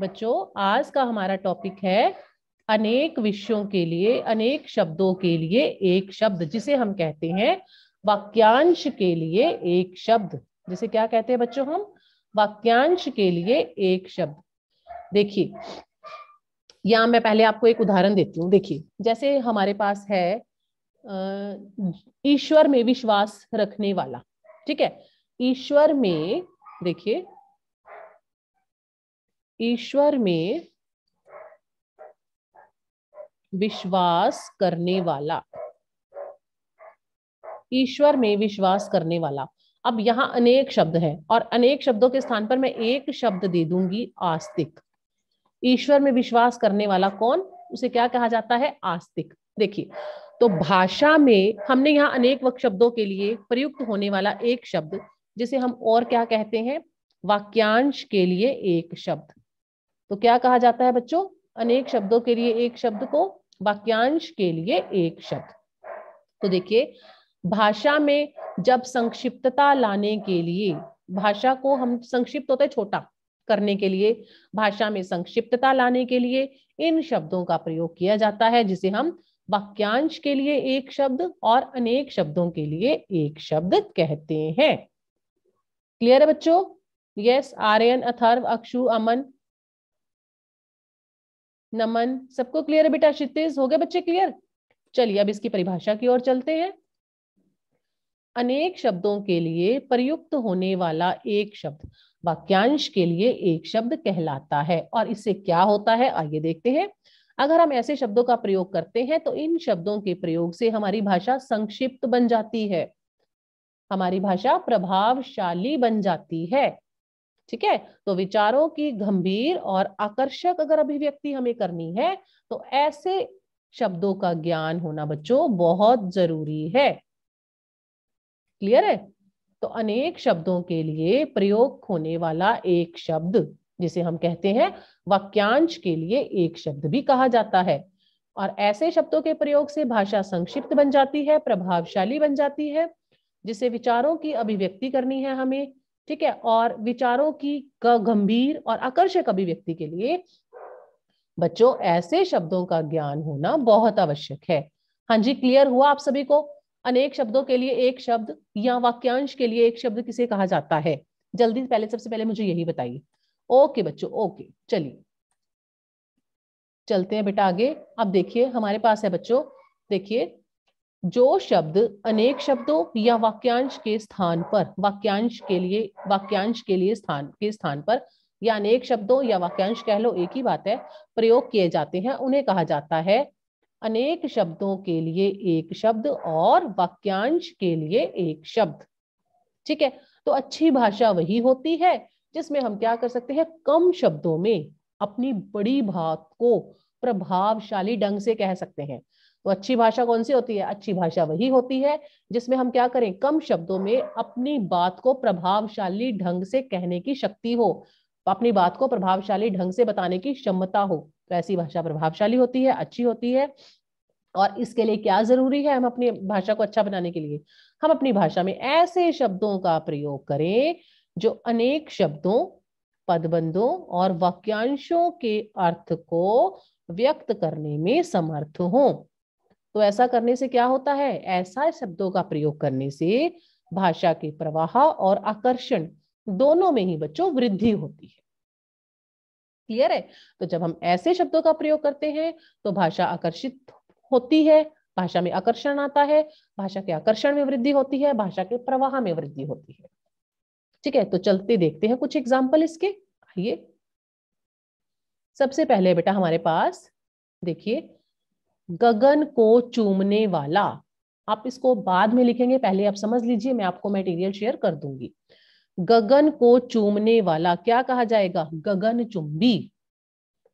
बच्चों आज का हमारा टॉपिक है अनेक विषयों के लिए अनेक शब्दों के लिए एक शब्द जिसे हम कहते हैं वाक्यांश के लिए एक शब्द जिसे क्या कहते हैं बच्चों हम वाक्यांश के लिए एक शब्द देखिए या मैं पहले आपको एक उदाहरण देती हूँ देखिए जैसे हमारे पास है ईश्वर में विश्वास रखने वाला ठीक है ईश्वर में देखिए ईश्वर में विश्वास करने वाला ईश्वर में विश्वास करने वाला अब यहां अनेक शब्द है और अनेक शब्दों के स्थान पर मैं एक शब्द दे दूंगी आस्तिक ईश्वर में विश्वास करने वाला कौन उसे क्या कहा जाता है आस्तिक देखिए तो भाषा में हमने यहाँ अनेक शब्दों के लिए प्रयुक्त होने वाला एक शब्द जिसे हम और क्या कहते हैं वाक्यांश के लिए एक शब्द तो क्या कहा जाता है बच्चों अनेक शब्दों के लिए एक शब्द को वाक्यांश के लिए एक शब्द तो देखिए भाषा में जब संक्षिप्तता लाने के लिए भाषा को हम संक्षिप्त होता है छोटा करने के लिए भाषा में संक्षिप्तता लाने के लिए इन शब्दों का प्रयोग किया जाता है जिसे हम वाक्यांश के लिए एक शब्द और अनेक शब्दों के लिए एक शब्द कहते हैं क्लियर है बच्चों यस आर्यन अथर्व अक्षु अमन नमन सबको क्लियर है बेटा क्षितिज हो गए बच्चे क्लियर चलिए अब इसकी परिभाषा की ओर चलते हैं अनेक शब्दों के लिए प्रयुक्त होने वाला एक शब्द वाक्यांश के लिए एक शब्द कहलाता है और इससे क्या होता है आइए देखते हैं अगर हम ऐसे शब्दों का प्रयोग करते हैं तो इन शब्दों के प्रयोग से हमारी भाषा संक्षिप्त बन जाती है हमारी भाषा प्रभावशाली बन जाती है ठीक है तो विचारों की गंभीर और आकर्षक अगर अभिव्यक्ति हमें करनी है तो ऐसे शब्दों का ज्ञान होना बच्चों बहुत जरूरी है क्लियर है तो अनेक शब्दों के लिए प्रयोग होने वाला एक शब्द जिसे हम कहते हैं वाक्यांश के लिए एक शब्द भी कहा जाता है और ऐसे शब्दों के प्रयोग से भाषा संक्षिप्त बन जाती है प्रभावशाली बन जाती है जिसे विचारों की अभिव्यक्ति करनी है हमें ठीक है और विचारों की गंभीर और आकर्षक अभिव्यक्ति के लिए बच्चों ऐसे शब्दों का ज्ञान होना बहुत आवश्यक है हाँ जी क्लियर हुआ आप सभी को अनेक शब्दों के लिए एक शब्द या वाक्यांश के लिए एक शब्द किसे कहा जाता है जल्दी पहले सबसे पहले मुझे यही बताइए ओके बच्चों ओके चलिए चलते हैं बेटा आगे अब देखिए हमारे पास है बच्चों देखिए जो शब्द अनेक शब्दों या वाक्यांश के स्थान पर वाक्यांश के लिए वाक्यांश के लिए स्थान के स्थान पर या अनेक शब्दों या वाक्यांश कह लो एक ही बात है प्रयोग किए जाते हैं उन्हें कहा जाता है अनेक शब्दों के लिए एक शब्द और वाक्यांश के लिए एक शब्द ठीक है तो अच्छी भाषा वही होती है जिसमें हम क्या कर सकते हैं कम शब्दों में अपनी बड़ी बात को प्रभावशाली ढंग से कह सकते हैं तो अच्छी भाषा कौन सी होती है अच्छी भाषा वही होती है जिसमें हम क्या करें कम शब्दों में अपनी बात को प्रभावशाली ढंग से कहने की शक्ति हो अपनी बात को प्रभावशाली ढंग से बताने की क्षमता हो तो ऐसी भाषा प्रभावशाली होती है अच्छी होती है और इसके लिए क्या जरूरी है हम अपनी भाषा को अच्छा बनाने के लिए हम अपनी भाषा में ऐसे शब्दों का प्रयोग करें जो अनेक शब्दों पदबंधों और वाक्यांशों के अर्थ को व्यक्त करने में समर्थ हो तो ऐसा करने से क्या होता है ऐसा शब्दों का प्रयोग करने से भाषा के प्रवाह और आकर्षण दोनों में ही बच्चों वृद्धि होती है क्लियर है तो जब हम ऐसे शब्दों का प्रयोग करते हैं तो भाषा आकर्षित होती है भाषा में आकर्षण आता है भाषा के आकर्षण में वृद्धि होती है भाषा के प्रवाह में वृद्धि होती है ठीक है तो चलते देखते हैं कुछ एग्जाम्पल इसके आइए सबसे पहले बेटा हमारे पास देखिए गगन को चूमने वाला आप इसको बाद में लिखेंगे पहले आप समझ लीजिए मैं आपको मेटेरियल शेयर कर दूंगी गगन को चूमने वाला क्या कहा जाएगा गगन चुंबी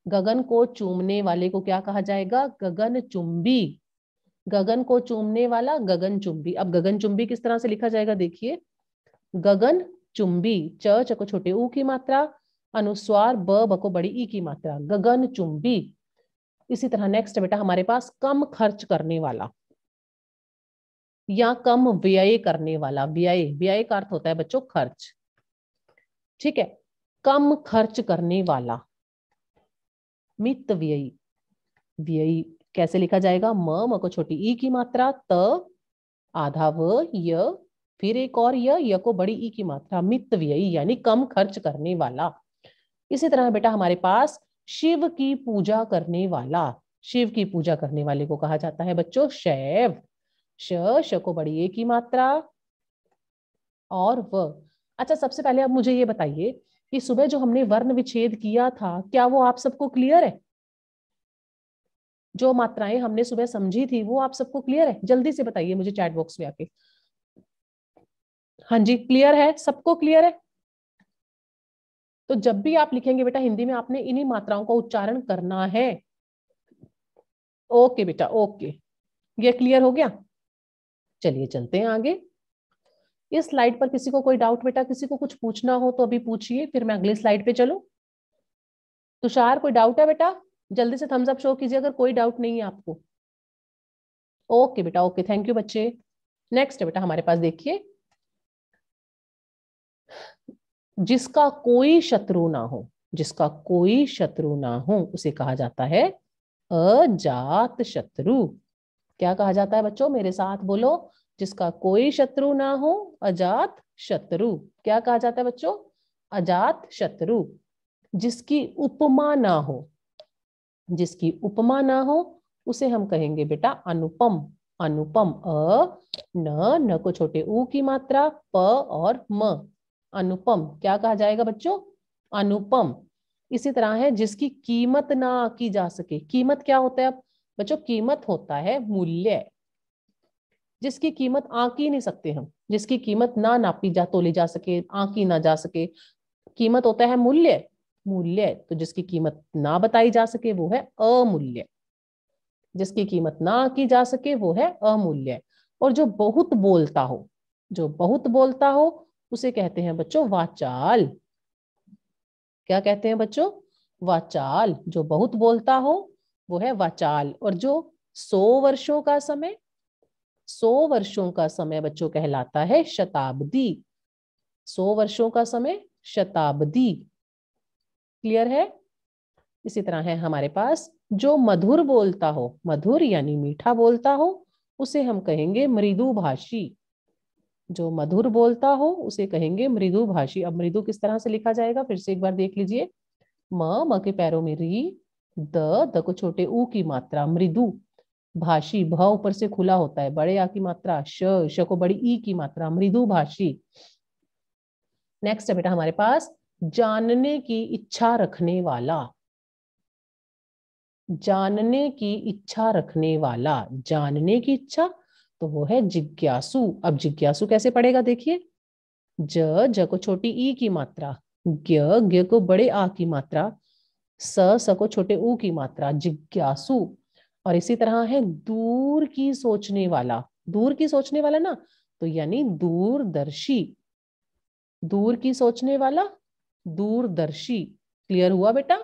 गगन को चूमने वाले को क्या कहा जाएगा गगन चुंबी गगन को चूमने वाला गगन चुंबी अब गगन चुंबी किस तरह से लिखा जाएगा देखिए गगन चुंबी च चको छोटे ऊ की मात्रा अनुस्वार ब बको बड़ी ई की मात्रा गगन चुंबी इसी तरह नेक्स्ट बेटा हमारे पास कम खर्च करने वाला या कम व्यय करने वाला व्यय व्यय का अर्थ होता है बच्चों खर्च ठीक है कम खर्च करने वाला मित व्ययी व्ययी कैसे लिखा जाएगा म म को छोटी ई की मात्रा त आधा व य फिर एक और य य को बड़ी ई की मात्रा मित व्ययी यानी कम खर्च करने वाला इसी तरह बेटा हमारे पास शिव की पूजा करने वाला शिव की पूजा करने वाले को कहा जाता है बच्चों शैव श श को बड़ी ए की मात्रा और व अच्छा सबसे पहले आप मुझे ये बताइए कि सुबह जो हमने वर्ण विच्छेद किया था क्या वो आप सबको क्लियर है जो मात्राएं हमने सुबह समझी थी वो आप सबको क्लियर है जल्दी से बताइए मुझे चैट बॉक्स में आके हाँ जी क्लियर है सबको क्लियर है तो जब भी आप लिखेंगे बेटा हिंदी में आपने इन्हीं मात्राओं का उच्चारण करना है ओके बेटा ओके ये क्लियर हो गया चलिए चलते हैं आगे इस स्लाइड पर किसी को कोई डाउट बेटा किसी को कुछ पूछना हो तो अभी पूछिए फिर मैं अगली स्लाइड पे चलू तुषार कोई डाउट है बेटा जल्दी से थम्स अप शो कीजिए अगर कोई डाउट नहीं है आपको ओके बेटा ओके थैंक यू बच्चे नेक्स्ट बेटा हमारे पास देखिए जिसका कोई शत्रु ना हो जिसका कोई शत्रु ना हो उसे कहा जाता है अजात शत्रु क्या कहा जाता है बच्चों मेरे साथ बोलो जिसका कोई शत्रु ना हो अजात शत्रु क्या कहा जाता है बच्चों अजात शत्रु जिसकी उपमा ना हो जिसकी उपमा ना हो उसे हम कहेंगे बेटा अनुपम अनुपम अ न न को छोटे ऊ की मात्रा प और म अनुपम क्या कहा जाएगा बच्चों अनुपम इसी तरह है जिसकी कीमत ना की जा सके कीमत क्या होता है अब बच्चों कीमत होता है मूल्य जिसकी कीमत आंक ही नहीं सकते हम जिसकी कीमत ना नापी जा तोली जा सके ही ना जा सके कीमत होता है मूल्य मूल्य तो जिसकी कीमत ना बताई जा सके वो है अमूल्य जिसकी कीमत ना की जा सके वो है अमूल्य और जो बहुत बोलता हो जो बहुत बोलता हो उसे कहते हैं बच्चों वाचाल क्या कहते हैं बच्चों वाचाल जो बहुत बोलता हो वो है वाचाल और जो सौ वर्षों का समय सौ वर्षों का समय बच्चों कहलाता है शताब्दी सौ वर्षों का समय शताब्दी क्लियर है इसी तरह है हमारे पास जो मधुर बोलता हो मधुर यानी मीठा बोलता हो उसे हम कहेंगे मृदुभाषी जो मधुर बोलता हो उसे कहेंगे मृदुभाषी अब मृदु किस तरह से लिखा जाएगा फिर से एक बार देख लीजिए म म के पैरों में री द द को छोटे ऊ की मात्रा मृदु भाषी भ ऊपर से खुला होता है बड़े आ की मात्रा श श को बड़ी ई की मात्रा मृदु भाषी नेक्स्ट है बेटा हमारे पास जानने की इच्छा रखने वाला जानने की इच्छा रखने वाला जानने की इच्छा तो वो है जिज्ञासु अब जिज्ञासु कैसे पड़ेगा देखिए ज ज को छोटी ई की मात्रा ज्ञ ज्ञ को बड़े आ की मात्रा स स को छोटे ऊ की मात्रा जिज्ञासु और इसी तरह है दूर की सोचने वाला दूर की सोचने वाला ना तो यानी दूरदर्शी दूर की सोचने वाला दूरदर्शी क्लियर हुआ बेटा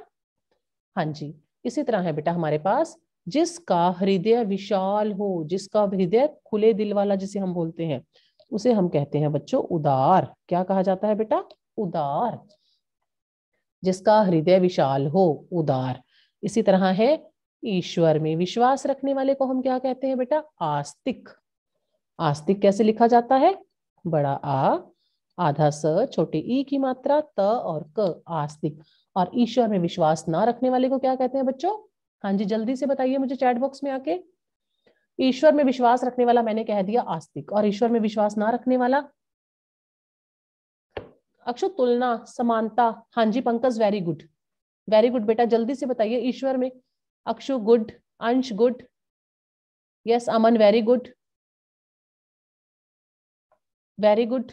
हाँ जी इसी तरह है बेटा हमारे पास जिसका हृदय विशाल हो जिसका हृदय खुले दिल वाला जिसे हम बोलते हैं उसे हम कहते हैं बच्चों उदार क्या कहा जाता है बेटा उदार जिसका हृदय विशाल हो उदार इसी तरह है ईश्वर में विश्वास रखने वाले को हम क्या कहते हैं बेटा आस्तिक आस्तिक कैसे लिखा जाता है बड़ा आ आधा स छोटे ई की मात्रा त और क आस्तिक और ईश्वर में विश्वास ना रखने वाले को क्या कहते हैं बच्चों हाँ जी जल्दी से बताइए मुझे चैट बॉक्स में आके ईश्वर में विश्वास रखने वाला मैंने कह दिया आस्तिक और ईश्वर में विश्वास ना रखने वाला अक्षु तुलना समानता हाँ जी Pankaj very good very good बेटा जल्दी से बताइए ईश्वर में Akshu good Ansh good yes Aman very good very good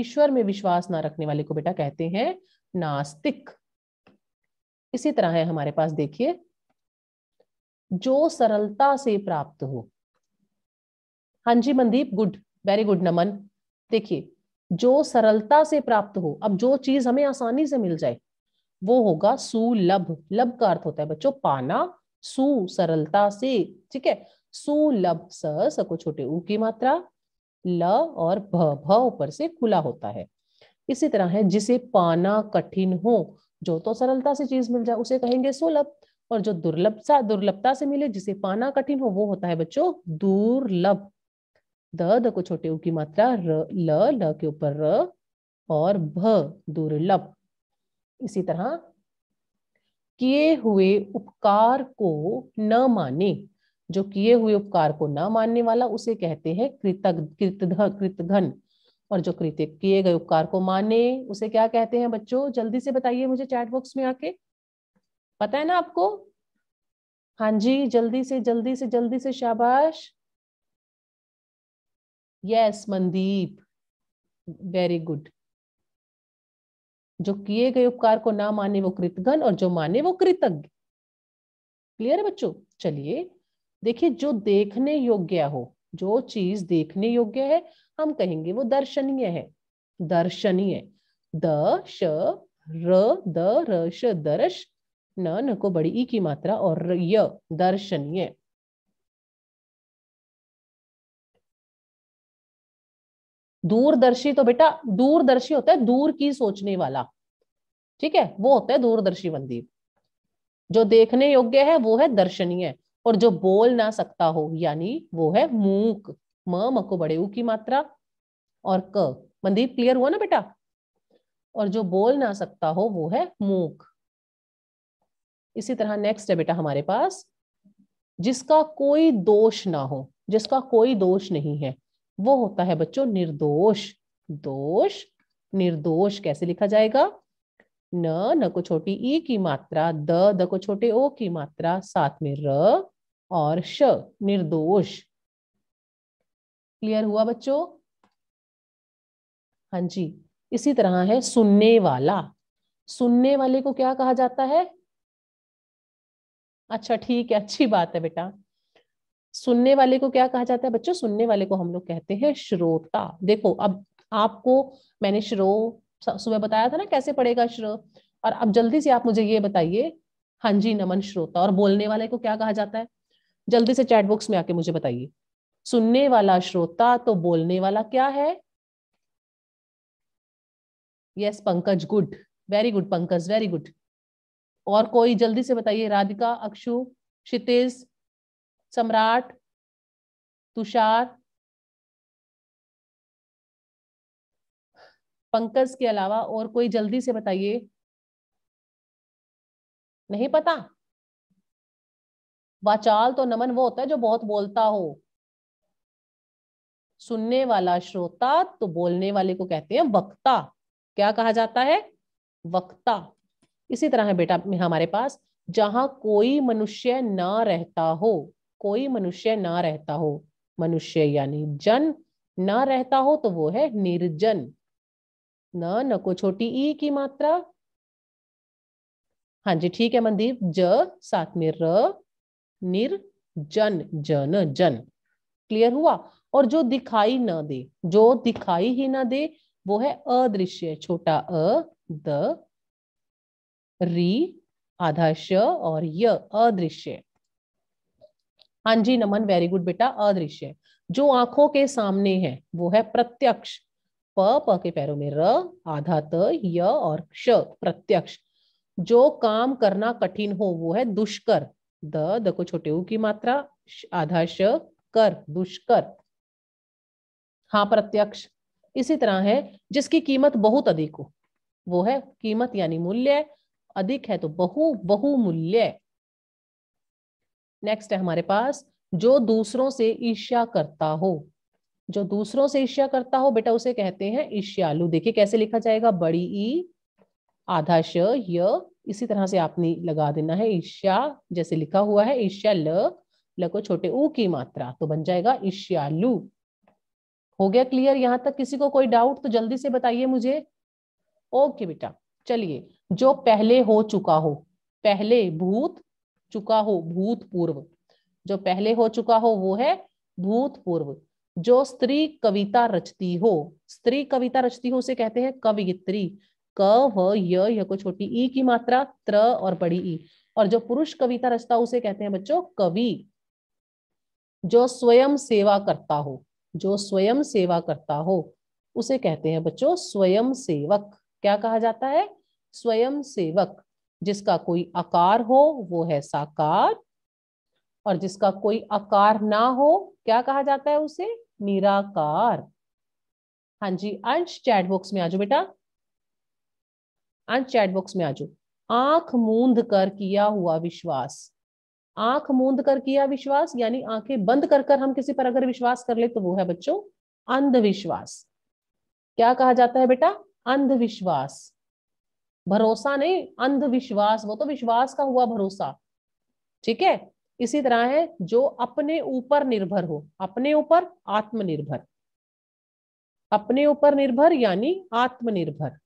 ईश्वर में विश्वास ना रखने वाले को बेटा कहते हैं नास्तिक इसी तरह है हमारे पास देखिए जो सरलता से प्राप्त हो हाँ जी Mandeep good very good Naman देखिए जो सरलता से प्राप्त हो अब जो चीज हमें आसानी से मिल जाए वो होगा सुलभ लब का अर्थ होता है बच्चों पाना सु सरलता से ठीक है सुलभ स सको छोटे ऊ की मात्रा ल और भ भ ऊपर से खुला होता है इसी तरह है जिसे पाना कठिन हो जो तो सरलता से चीज मिल जाए उसे कहेंगे सुलभ और जो दुर्लभ सा दुर्लभता से मिले जिसे पाना कठिन हो वो होता है बच्चों दुर्लभ द द को छोटे ऊ की मात्रा र ल ल के ऊपर र और भ दुर्लभ इसी तरह किए हुए उपकार को न माने जो किए हुए उपकार को न मानने वाला उसे कहते हैं कृतघ कृतध कृतघन और जो कृत किए गए उपकार को माने उसे क्या कहते हैं बच्चों जल्दी से बताइए मुझे चैट बॉक्स में आके पता है ना आपको हाँ जी जल्दी से जल्दी से जल्दी से शाबाश यस मनदीप वेरी गुड जो किए गए उपकार को ना माने वो कृतघन और जो माने वो कृतज्ञ क्लियर है बच्चों चलिए देखिए जो देखने योग्य हो जो चीज देखने योग्य है हम कहेंगे वो दर्शनीय है दर्शनीय द श र द र श दर्श न न को बड़ी ई की मात्रा और य दर्शनीय दूरदर्शी तो बेटा दूरदर्शी होता है दूर की सोचने वाला ठीक है वो होता है दूरदर्शी बंदी जो देखने योग्य है वो है दर्शनीय और जो बोल ना सकता हो यानी वो है मूक म मको बड़े ऊ की मात्रा और क मंदीप क्लियर हुआ ना बेटा और जो बोल ना सकता हो वो है मूक इसी तरह नेक्स्ट है बेटा हमारे पास जिसका कोई दोष ना हो जिसका कोई दोष नहीं है वो होता है बच्चों निर्दोष दोष निर्दोष कैसे लिखा जाएगा न न को छोटी ई की मात्रा द द को छोटे ओ की मात्रा साथ में र और श निर्दोष क्लियर हुआ बच्चों हाँ जी इसी तरह है सुनने वाला सुनने वाले को क्या कहा जाता है अच्छा ठीक है अच्छी बात है बेटा सुनने वाले को क्या कहा जाता है बच्चों सुनने वाले को हम लोग कहते हैं श्रोता देखो अब आपको मैंने श्रो सुबह बताया था ना कैसे पढ़ेगा श्रो और अब जल्दी से आप मुझे ये बताइए हाँ जी नमन श्रोता और बोलने वाले को क्या कहा जाता है जल्दी से चैट बॉक्स में आके मुझे बताइए सुनने वाला श्रोता तो बोलने वाला क्या है yes Pankaj good very good Pankaj very good और कोई जल्दी से बताइए राधिका अक्षु क्षितेश सम्राट तुषार पंकज के अलावा और कोई जल्दी से बताइए नहीं पता वाचाल तो नमन वो होता है जो बहुत बोलता हो सुनने वाला श्रोता तो बोलने वाले को कहते हैं वक्ता क्या कहा जाता है वक्ता इसी तरह है बेटा हमारे पास जहां कोई मनुष्य ना रहता हो कोई मनुष्य ना रहता हो मनुष्य यानी जन ना रहता हो तो वो है निर्जन न न को छोटी ई की मात्रा हाँ जी ठीक है मनदीप ज साथ में र निर्जन जन जन क्लियर हुआ और जो दिखाई ना दे जो दिखाई ही ना दे वो है अदृश्य छोटा अ द री आधा श और य अदृश्य हाँ जी नमन वेरी गुड बेटा अदृश्य जो आंखों के सामने है वो है प्रत्यक्ष प प के पैरों में र आधा त य और क्ष प्रत्यक्ष जो काम करना कठिन हो वो है दुष्कर द द को छोटे ऊ की मात्रा आधा श कर दुष्कर हाँ प्रत्यक्ष इसी तरह है जिसकी कीमत बहुत अधिक हो वो है कीमत यानी मूल्य अधिक है तो बहु बहुमूल्य नेक्स्ट है हमारे पास जो दूसरों से ईर्ष्या करता हो जो दूसरों से ईर्ष्या करता हो बेटा उसे कहते हैं ईर्ष्यालु देखिए कैसे लिखा जाएगा बड़ी ई आधा श य इसी तरह से आपने लगा देना है ईर्ष्या जैसे लिखा हुआ है ईर्ष्या ल ल को छोटे ऊ की मात्रा तो बन जाएगा ईर्ष्यालु हो गया क्लियर यहां तक किसी को कोई डाउट तो जल्दी से बताइए मुझे ओके बेटा चलिए जो पहले हो चुका हो पहले भूत चुका हो भूतपूर्व जो पहले हो चुका हो वो है भूतपूर्व जो स्त्री कविता रचती हो स्त्री कविता रचती हो उसे कहते हैं कवियत्री क व य को छोटी ई की मात्रा त्र और बड़ी ई और जो पुरुष कविता रचता हो उसे कहते हैं बच्चों कवि जो स्वयं सेवा करता हो जो स्वयं सेवा करता हो उसे कहते हैं बच्चों स्वयं सेवक क्या कहा जाता है स्वयं सेवक जिसका कोई आकार हो वो है साकार और जिसका कोई आकार ना हो क्या कहा जाता है उसे निराकार हाँ जी अंश चैट बॉक्स में आज बेटा अंश चैट बॉक्स में आज आंख मूंद कर किया हुआ विश्वास आंख मूंद कर किया विश्वास यानी आंखें बंद कर कर हम किसी पर अगर विश्वास कर ले तो वो है बच्चों अंधविश्वास क्या कहा जाता है बेटा अंधविश्वास भरोसा नहीं अंधविश्वास वो तो विश्वास का हुआ भरोसा ठीक है इसी तरह है जो अपने ऊपर निर्भर हो अपने ऊपर आत्मनिर्भर अपने ऊपर निर्भर यानी आत्मनिर्भर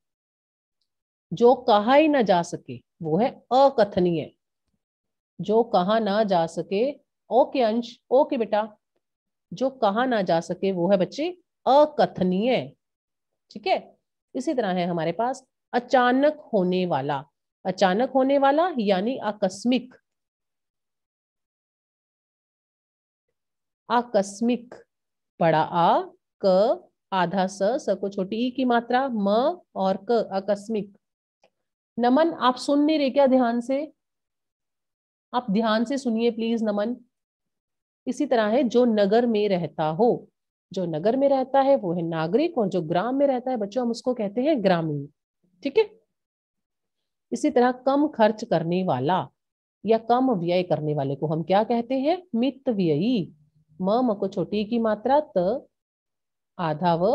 जो कहा ही ना जा सके वो है अकथनीय जो कहा ना जा सके ओके अंश ओके बेटा जो कहा ना जा सके वो है बच्चे अकथनीय ठीक है इसी तरह है हमारे पास अचानक होने वाला अचानक होने वाला यानी आकस्मिक आकस्मिक बड़ा आ क आधा स स को छोटी ई की मात्रा म और क आकस्मिक नमन आप सुन नहीं रहे क्या ध्यान से आप ध्यान से सुनिए प्लीज नमन इसी तरह है जो नगर में रहता हो जो नगर में रहता है वो है नागरिक और जो ग्राम में रहता है बच्चों हम उसको कहते हैं ग्रामीण ठीक है इसी तरह कम खर्च करने वाला या कम व्यय करने वाले को हम क्या कहते हैं मित व्ययी म को छोटी की मात्रा त आधा व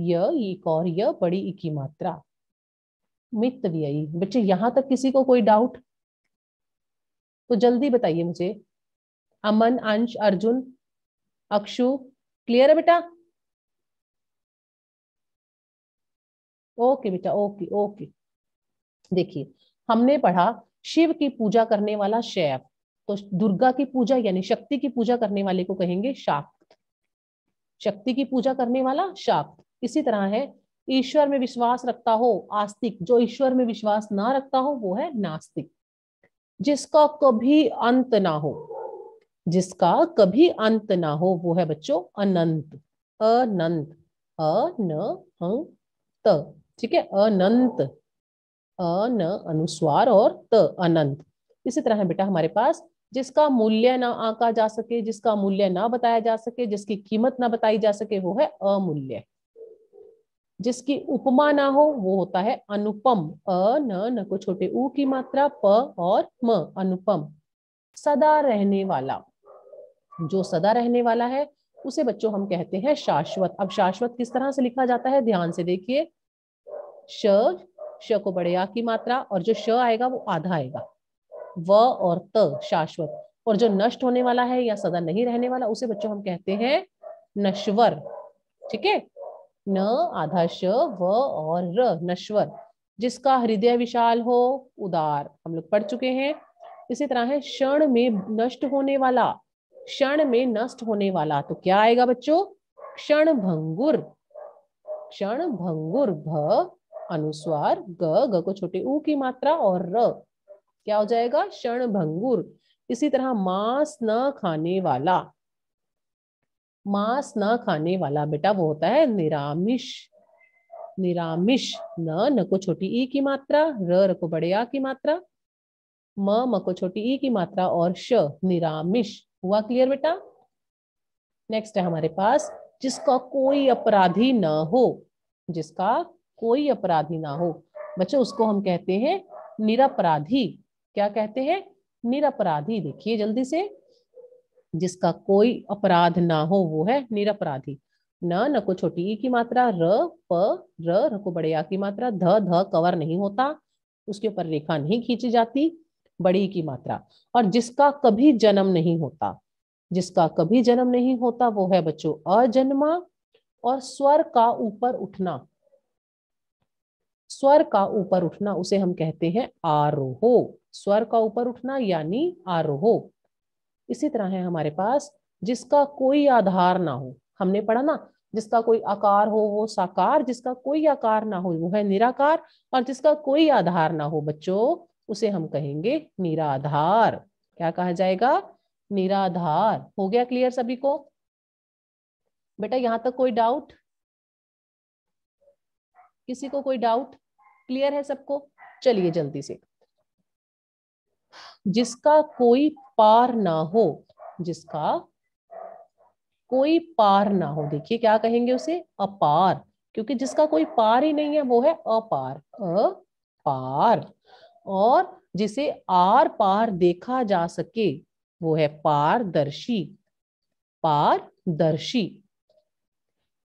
एक और य बड़ी ई की मात्रा मित व्ययी बच्चे यहां तक किसी को कोई डाउट तो जल्दी बताइए मुझे अमन अंश अर्जुन अक्षु क्लियर है बेटा ओके बेटा ओके ओके देखिए हमने पढ़ा शिव की पूजा करने वाला शैव तो दुर्गा की पूजा यानी शक्ति की पूजा करने वाले को कहेंगे शाक्त शक्ति की पूजा करने वाला शाक्त इसी तरह है ईश्वर में विश्वास रखता हो आस्तिक जो ईश्वर में विश्वास ना रखता हो वो है नास्तिक जिसका कभी अंत ना हो जिसका कभी अंत ना हो वो है बच्चों अनंत अनंत अ न त ठीक है अनंत अन अनुस्वार और त अनंत इसी तरह है बेटा हमारे पास जिसका मूल्य ना आका जा सके जिसका मूल्य ना बताया जा सके जिसकी कीमत ना बताई जा सके वो है अमूल्य जिसकी उपमा ना हो वो होता है अनुपम अ न न को छोटे ऊ की मात्रा प और म अनुपम सदा रहने वाला जो सदा रहने वाला है उसे बच्चों हम कहते हैं शाश्वत अब शाश्वत किस तरह से लिखा जाता है ध्यान से देखिए श श को बड़े आ की मात्रा और जो श आएगा वो आधा आएगा व और त शाश्वत और जो नष्ट होने वाला है या सदा नहीं रहने वाला उसे बच्चों हम कहते हैं नश्वर ठीक है न आधा श व और र नश्वर जिसका हृदय विशाल हो उदार हम लोग पढ़ चुके हैं इसी तरह है क्षण में नष्ट होने वाला क्षण में नष्ट होने वाला तो क्या आएगा बच्चों क्षण भंगुर क्षण भंगुर भ अनुस्वार ग ग को छोटे ऊ की मात्रा और र क्या हो जाएगा क्षण भंगुर इसी तरह मांस न खाने वाला मांस न खाने वाला बेटा वो होता है निरामिष निरामिष न न को छोटी ई की मात्रा र र को बड़े आ की मात्रा म म को छोटी ई की मात्रा और श निरामिष हुआ क्लियर बेटा नेक्स्ट है हमारे पास जिसका कोई अपराधी न हो जिसका कोई अपराधी ना हो बच्चों उसको हम कहते हैं निरपराधी क्या कहते हैं निरपराधी देखिए जल्दी से जिसका कोई अपराध ना हो वो है निरपराधी न न को छोटी की मात्रा र प र र को बड़े आ की मात्रा ध ध कवर नहीं होता उसके ऊपर रेखा नहीं खींची जाती बड़ी की मात्रा और जिसका कभी जन्म नहीं होता जिसका कभी जन्म नहीं होता वो है बच्चों अजन्मा और स्वर का ऊपर उठना स्वर का ऊपर उठना उसे हम कहते हैं आरोह स्वर का ऊपर उठना यानी आरोह इसी तरह है हमारे पास जिसका कोई आधार ना हो हमने पढ़ा ना जिसका कोई आकार हो वो साकार जिसका कोई आकार ना हो वो है निराकार और जिसका कोई आधार ना हो बच्चों उसे हम कहेंगे निराधार क्या कहा जाएगा निराधार हो गया क्लियर सभी को बेटा यहां तक कोई डाउट किसी को कोई डाउट क्लियर है सबको चलिए जल्दी से जिसका कोई पार ना हो जिसका कोई पार ना हो देखिए क्या कहेंगे उसे अपार क्योंकि जिसका कोई पार ही नहीं है वो है अपार अपार और जिसे आर पार देखा जा सके वो है पारदर्शी पारदर्शी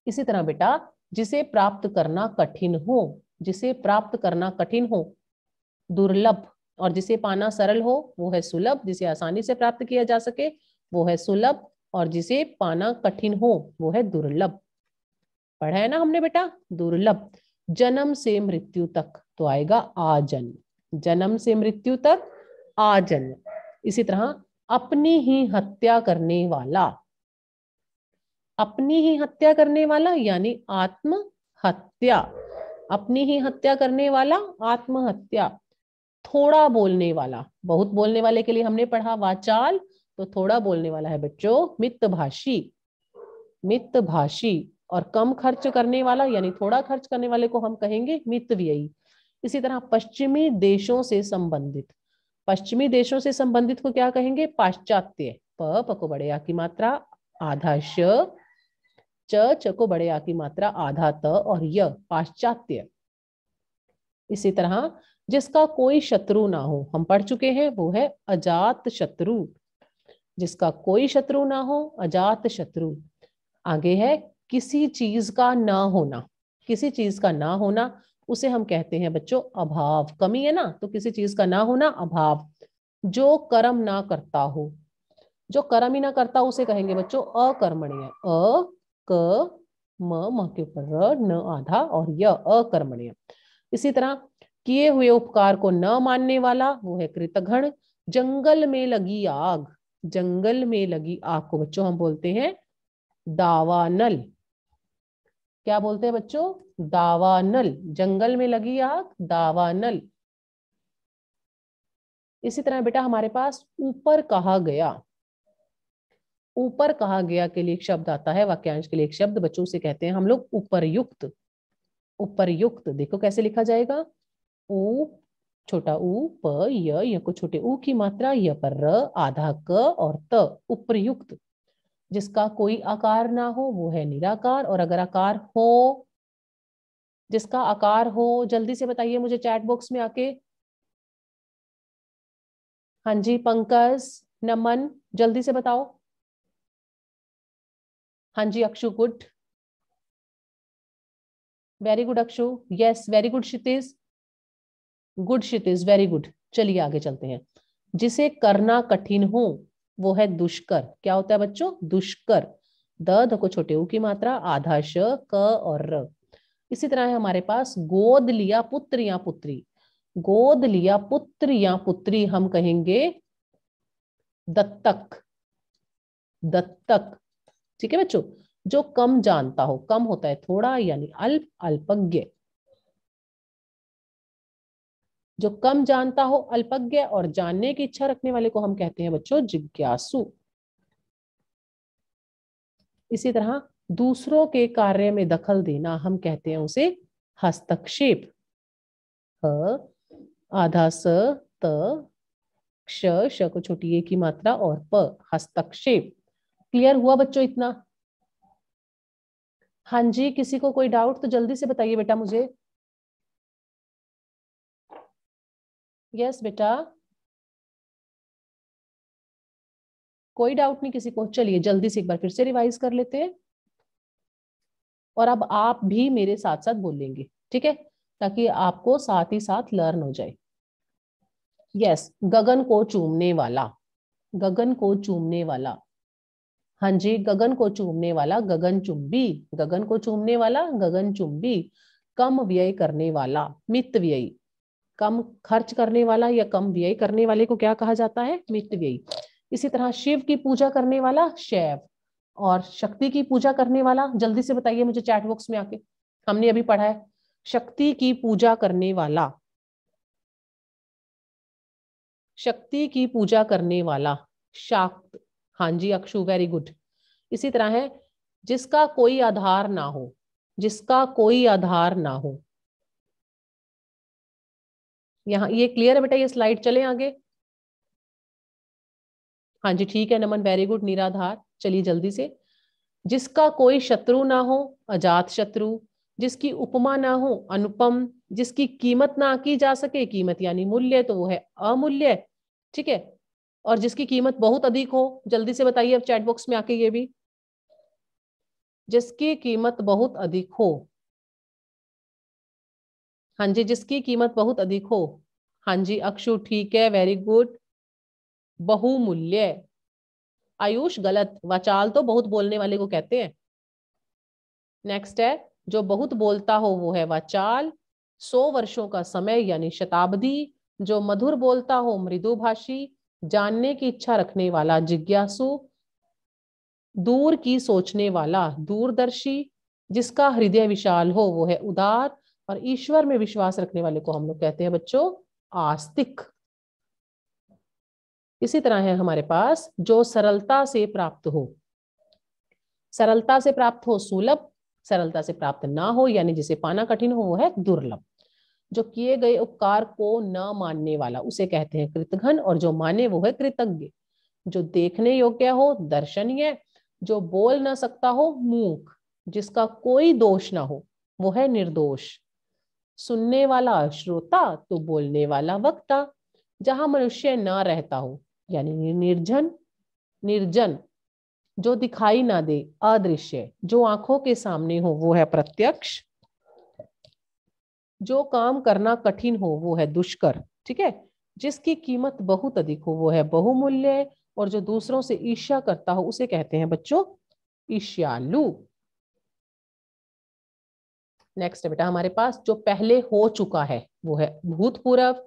इसी तरह बेटा जिसे प्राप्त करना कठिन हो जिसे प्राप्त करना कठिन हो दुर्लभ और जिसे पाना सरल हो वो है सुलभ जिसे आसानी से प्राप्त किया जा सके वो है सुलभ और जिसे पाना कठिन हो वो है दुर्लभ पढ़ा है ना हमने बेटा दुर्लभ जन्म से मृत्यु तक तो आएगा आजन जन्म से मृत्यु तक आजन इसी तरह अपनी ही हत्या करने वाला अपनी ही हत्या करने वाला यानी आत्महत्या अपनी ही हत्या करने वाला आत्महत्या थोड़ा बोलने वाला बहुत बोलने वाले के लिए हमने पढ़ा वाचाल तो थोड़ा बोलने वाला है बच्चों मितभाषी भाषी और कम खर्च करने वाला यानी थोड़ा खर्च करने वाले को हम कहेंगे मित व्ययी इसी तरह पश्चिमी देशों से संबंधित पश्चिमी देशों से संबंधित को क्या कहेंगे पाश्चात्य प पको बड़े की मात्रा आधा च च को बड़े आ की मात्रा आधा त और य पाश्चात्य इसी तरह जिसका कोई शत्रु ना हो हम पढ़ चुके हैं वो है अजात शत्रु जिसका कोई शत्रु ना हो अजात शत्रु आगे है किसी चीज का ना होना किसी चीज का ना होना उसे हम कहते हैं बच्चों अभाव कमी है ना तो किसी चीज का ना होना अभाव जो कर्म ना करता हो जो कर्म ही ना करता उसे कहेंगे बच्चों अकर्मणीय क म म के ऊपर र न आधा और य अकर्मण्य इसी तरह किए हुए उपकार को न मानने वाला वो है कृतघण जंगल में लगी आग जंगल में लगी आग को बच्चों हम बोलते हैं दावानल क्या बोलते हैं बच्चों दावानल जंगल में लगी आग दावानल इसी तरह बेटा हमारे पास ऊपर कहा गया ऊपर कहा गया के लिए एक शब्द आता है वाक्यांश के लिए एक शब्द बच्चों से कहते हैं हम लोग उपरयुक्त उपरयुक्त देखो कैसे लिखा जाएगा उ छोटा उ प य को छोटे उ की मात्रा य पर र आधा क और त उपरयुक्त जिसका कोई आकार ना हो वो है निराकार और अगर आकार हो जिसका आकार हो जल्दी से बताइए मुझे चैट बॉक्स में आके हाँ जी पंकज नमन जल्दी से बताओ हाँ जी Akshu good very good Akshu yes very good Kshitij good Kshitij very good चलिए आगे चलते हैं जिसे करना कठिन हो वो है दुष्कर क्या होता है बच्चों दुष्कर द ध को छोटे ऊ की मात्रा आधा श क और र इसी तरह है हमारे पास गोद लिया पुत्र या पुत्री गोद लिया पुत्र या पुत्री हम कहेंगे दत्तक दत्तक ठीक है बच्चों जो कम जानता हो कम होता है थोड़ा यानी अल्प अल्पज्ञ जो कम जानता हो अल्पज्ञ और जानने की इच्छा रखने वाले को हम कहते हैं बच्चों जिज्ञासु इसी तरह दूसरों के कार्य में दखल देना हम कहते हैं उसे हस्तक्षेप आधा स त क्ष को छोटी ए की मात्रा और प हस्तक्षेप क्लियर हुआ बच्चों इतना हाँ जी किसी को कोई डाउट तो जल्दी से बताइए बेटा मुझे यस बेटा कोई डाउट नहीं किसी को चलिए जल्दी से एक बार फिर से रिवाइज कर लेते हैं और अब आप भी मेरे साथ साथ बोलेंगे ठीक है ताकि आपको साथ ही साथ लर्न हो जाए यस गगन को चूमने वाला गगन को चूमने वाला हाँ जी गगन को चूमने वाला गगन चुंबी गगन को चूमने वाला गगन चुंबी कम व्यय करने वाला मित व्ययी कम खर्च करने वाला या कम व्यय करने वाले को क्या कहा जाता है मित व्ययी इसी तरह शिव की पूजा करने वाला शैव और शक्ति की पूजा करने वाला जल्दी से बताइए मुझे चैट बॉक्स में आके हमने अभी पढ़ा है शक्ति की पूजा करने वाला शक्ति की पूजा करने वाला शाक्त हाँ जी अक्षु वेरी गुड इसी तरह है जिसका कोई आधार ना हो जिसका कोई आधार ना हो यहाँ ये क्लियर है बेटा ये स्लाइड चले आगे हाँ जी ठीक है नमन वेरी गुड निराधार चलिए जल्दी से जिसका कोई शत्रु ना हो अजात शत्रु जिसकी उपमा ना हो अनुपम जिसकी कीमत ना की जा सके कीमत यानी मूल्य तो वो है अमूल्य ठीक है और जिसकी कीमत बहुत अधिक हो जल्दी से बताइए अब चैट बॉक्स में आके ये भी जिसकी कीमत बहुत अधिक हो हाँ जी जिसकी कीमत बहुत अधिक हो हाँ जी अक्षु ठीक है वेरी गुड बहुमूल्य आयुष गलत वचाल तो बहुत बोलने वाले को कहते हैं नेक्स्ट है जो बहुत बोलता हो वो है वाचाल सौ वर्षों का समय यानी शताब्दी जो मधुर बोलता हो मृदुभाषी जानने की इच्छा रखने वाला जिज्ञासु दूर की सोचने वाला दूरदर्शी जिसका हृदय विशाल हो वो है उदार और ईश्वर में विश्वास रखने वाले को हम लोग कहते हैं बच्चों आस्तिक इसी तरह है हमारे पास जो सरलता से प्राप्त हो सरलता से प्राप्त हो सुलभ सरलता से प्राप्त ना हो यानी जिसे पाना कठिन हो वो है दुर्लभ जो किए गए उपकार को न मानने वाला उसे कहते हैं कृतघन और जो माने वो है कृतज्ञ जो देखने योग्य हो दर्शनीय जो बोल ना सकता हो मूक जिसका कोई दोष ना हो वो है निर्दोष सुनने वाला श्रोता तो बोलने वाला वक्ता जहां मनुष्य ना रहता हो यानी निर्जन निर्जन जो दिखाई ना दे अदृश्य जो आंखों के सामने हो वो है प्रत्यक्ष जो काम करना कठिन हो वो है दुष्कर ठीक है जिसकी कीमत बहुत अधिक हो वो है बहुमूल्य और जो दूसरों से ईर्ष्या करता हो उसे कहते हैं बच्चों ईर्ष्यालु नेक्स्ट बेटा हमारे पास जो पहले हो चुका है वो है भूतपूर्व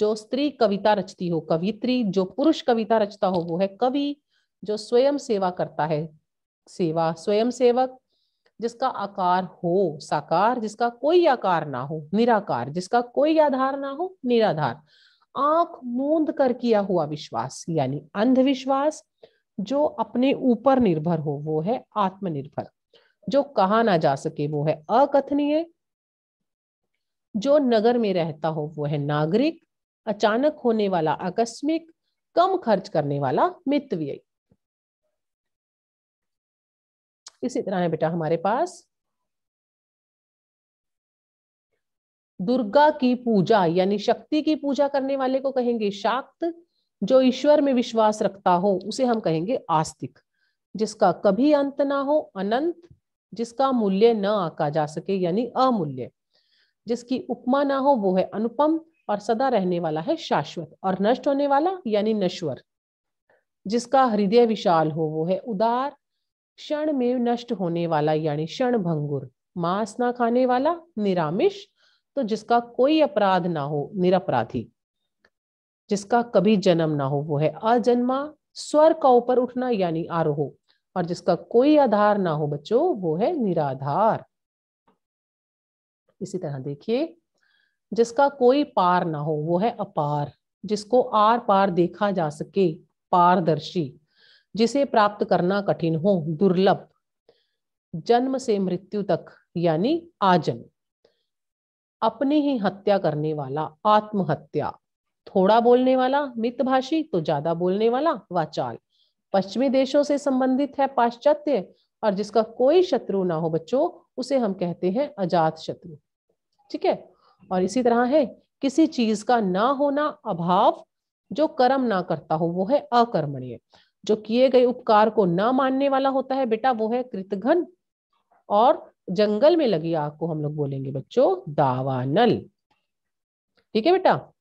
जो स्त्री कविता रचती हो कवित्री जो पुरुष कविता रचता हो वो है कवि जो स्वयं सेवा करता है सेवा स्वयं सेवक जिसका आकार हो साकार जिसका कोई आकार ना हो निराकार जिसका कोई आधार ना हो निराधार आंख मूंद कर किया हुआ विश्वास यानी अंधविश्वास जो अपने ऊपर निर्भर हो वो है आत्मनिर्भर जो कहा ना जा सके वो है अकथनीय जो नगर में रहता हो वो है नागरिक अचानक होने वाला आकस्मिक कम खर्च करने वाला मितव्ययी इसी तरह है बेटा हमारे पास दुर्गा की पूजा यानी शक्ति की पूजा करने वाले को कहेंगे शाक्त जो ईश्वर में विश्वास रखता हो उसे हम कहेंगे आस्तिक जिसका कभी अंत ना हो अनंत जिसका मूल्य न आका जा सके यानी अमूल्य जिसकी उपमा ना हो वो है अनुपम और सदा रहने वाला है शाश्वत और नष्ट होने वाला यानी नश्वर जिसका हृदय विशाल हो वो है उदार क्षण में नष्ट होने वाला यानी क्षण भंगुर मांस ना खाने वाला निरामिष तो जिसका कोई अपराध ना हो निरपराधी जिसका कभी जन्म ना हो वो है अजन्मा स्वर का ऊपर उठना यानी आरोह और जिसका कोई आधार ना हो बच्चों वो है निराधार इसी तरह देखिए जिसका कोई पार ना हो वो है अपार जिसको आर पार देखा जा सके पारदर्शी जिसे प्राप्त करना कठिन हो दुर्लभ जन्म से मृत्यु तक यानी आजन अपनी ही हत्या करने वाला आत्महत्या थोड़ा बोलने वाला मितभाषी तो ज्यादा बोलने वाला वाचाल पश्चिमी देशों से संबंधित है पाश्चात्य और जिसका कोई शत्रु ना हो बच्चों उसे हम कहते हैं अजात शत्रु ठीक है और इसी तरह है किसी चीज का ना होना अभाव जो कर्म ना करता हो वो है अकर्मणीय जो किए गए उपकार को न मानने वाला होता है बेटा वो है कृतघन और जंगल में लगी आग को हम लोग बोलेंगे बच्चों दावानल ठीक है बेटा